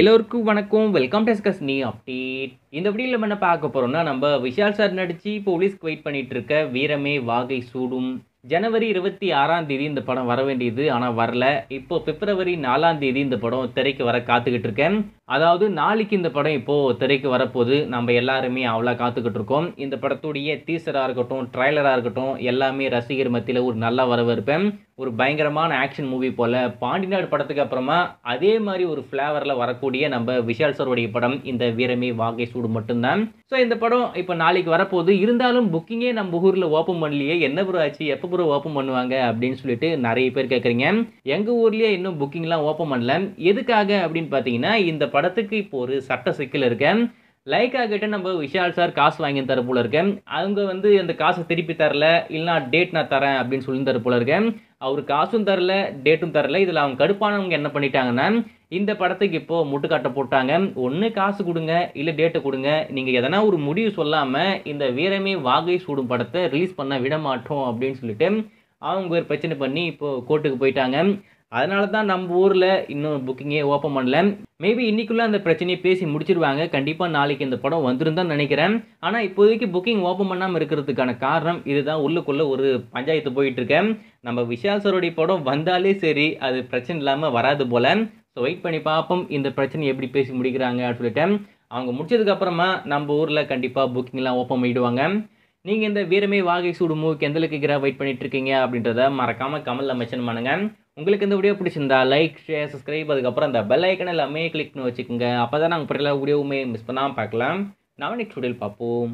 எல்லோருக்கும் வணக்கம் welcome discuss நீ அப்டேட் இந்த வீடியோவில் நம்ம என்ன பார்க்க போகிறோம்னா நம்ம விஷால் சார் நடித்து போலீஸ்க்கு வெயிட் பண்ணிட்டு இருக்க வீரமே வாகை சூடும் ஜனவரி இருபத்தி ஆறாம் தேதி இந்த படம் வர வேண்டியது ஆனால் வரல இப்போ பிப்ரவரி நாலாம் தேதி இந்த படம் திரைக்கு வர காத்துக்கிட்டு இருக்கேன் அதாவது நாளைக்கு இந்த படம் இப்போது திரைக்கு வரப்போகுது நம்ம எல்லாருமே அவ்வளோ காத்துக்கிட்டு இருக்கோம் இந்த படத்துடைய டீசராக இருக்கட்டும் ட்ரைலராக இருக்கட்டும் எல்லாமே ரசிகர் மத்தியில் ஒரு நல்லா வரவேற்பேன் ஒரு பயங்கரமான ஆக்ஷன் மூவி போல் பாண்டிநாடு படத்துக்கு அப்புறமா அதே மாதிரி ஒரு ஃப்ளேவரில் வரக்கூடிய நம்ம விஷால் சாருடைய படம் இந்த வீரமே வாகை சூடு மட்டும்தான் ஸோ இந்த படம் இப்போ நாளைக்கு வரப்போகுது இருந்தாலும் புக்கிங்கே நம்ம ஊரில் ஓப்பன் பண்ணலையே என்ன ப்ரோ ஆச்சு எப்போ ப்ரோ ஓப்பன் பண்ணுவாங்க அப்படின்னு சொல்லிட்டு நிறைய பேர் கேட்குறீங்க எங்கள் ஊர்லேயே இன்னும் புக்கிங்லாம் ஓப்பன் பண்ணல எதுக்காக அப்படின்னு பார்த்தீங்கன்னா இந்த படத்துக்கு இப்போ ஒரு சட்ட சிக்கல் இருக்கேன் லைக்கா கிட்ட நம்ம விஷால் சார் காசு வாங்கி தர போல இருக்கேன் அவங்க வந்து அந்த காசை திருப்பி தரல இல்லைனா டேட் நான் தரேன் அப்படின்னு சொல்லி தர போல இருக்கேன் அவர் காசும் தரல டேட்டும் தரல இதில் அவங்க கடுப்பானவங்க என்ன பண்ணிட்டாங்கன்னா இந்த படத்துக்கு இப்போது முட்டுக்காட்டை போட்டாங்க ஒன்று காசு கொடுங்க இல்லை டேட்டை கொடுங்க நீங்கள் எதனா ஒரு முடிவு சொல்லாமல் இந்த வீரமே வாகை சூடும் படத்தை ரிலீஸ் பண்ண விட மாட்டோம் அப்படின்னு சொல்லிட்டு அவங்க ஒரு பிரச்சனை பண்ணி இப்போது கோர்ட்டுக்கு போயிட்டாங்க அதனால தான் நம்ம ஊரில் இன்னும் புக்கிங்கே ஓப்பன் பண்ணல மேபி இன்றைக்குள்ளே அந்த பிரச்சனையை பேசி முடிச்சிருவாங்க கண்டிப்பாக நாளைக்கு இந்த படம் வந்துருந்தா நினைக்கிறேன் ஆனால் இப்போதைக்கு புக்கிங் ஓப்பன் பண்ணாமல் இருக்கிறதுக்கான காரணம் இதுதான் உள்ளுக்குள்ளே ஒரு பஞ்சாயத்து போயிட்டுருக்கேன் நம்ம விஷால் சரோடைய படம் வந்தாலே சரி அது பிரச்சனை இல்லாமல் வராது போல் ஸோ வெயிட் பண்ணி பார்ப்போம் இந்த பிரச்சனையை எப்படி பேசி முடிக்கிறாங்க அப்படின்னு சொல்லிட்டு அவங்க முடிச்சதுக்கப்புறமா நம்ம ஊரில் கண்டிப்பாக புக்கிங்லாம் ஓப்பன் பண்ணிவிடுவாங்க நீங்கள் இந்த வீரமே வாகை சூடுமோ கெந்தலுக்கு கிரா வெயிட் பண்ணிட்டு இருக்கீங்க அப்படின்றத மறக்காமல் கமலில் மென்ஷன் பண்ணுங்கள் உங்களுக்கு இந்த வீடியோ பிடிச்சிருந்தா லைக் ஷேர் சப்ஸ்கிரைப் அதுக்கப்புறம் அந்த பெல் ஐக்கன் எல்லாமே கிளிக் பண்ணி வச்சுக்கோங்க அப்போ தான் நாங்கள் பட்டியலாக வீடியோவுமே மிஸ் பண்ணாமல் பார்க்கலாம் நான் நெக்ஸ்ட் வீடியோவில் பார்ப்போம்